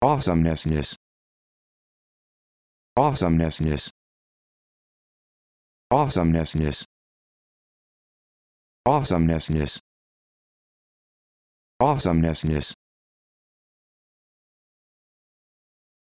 awesomenessness awesomenessness awesomenessness awesomenessness awesomenessness